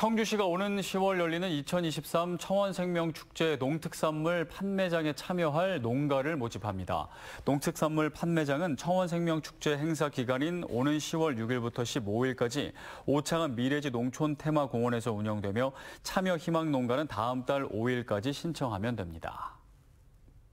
청주시가 오는 10월 열리는 2023 청원생명축제 농특산물 판매장에 참여할 농가를 모집합니다. 농특산물 판매장은 청원생명축제 행사 기간인 오는 10월 6일부터 15일까지 오창한 미래지 농촌 테마공원에서 운영되며 참여 희망 농가는 다음 달 5일까지 신청하면 됩니다.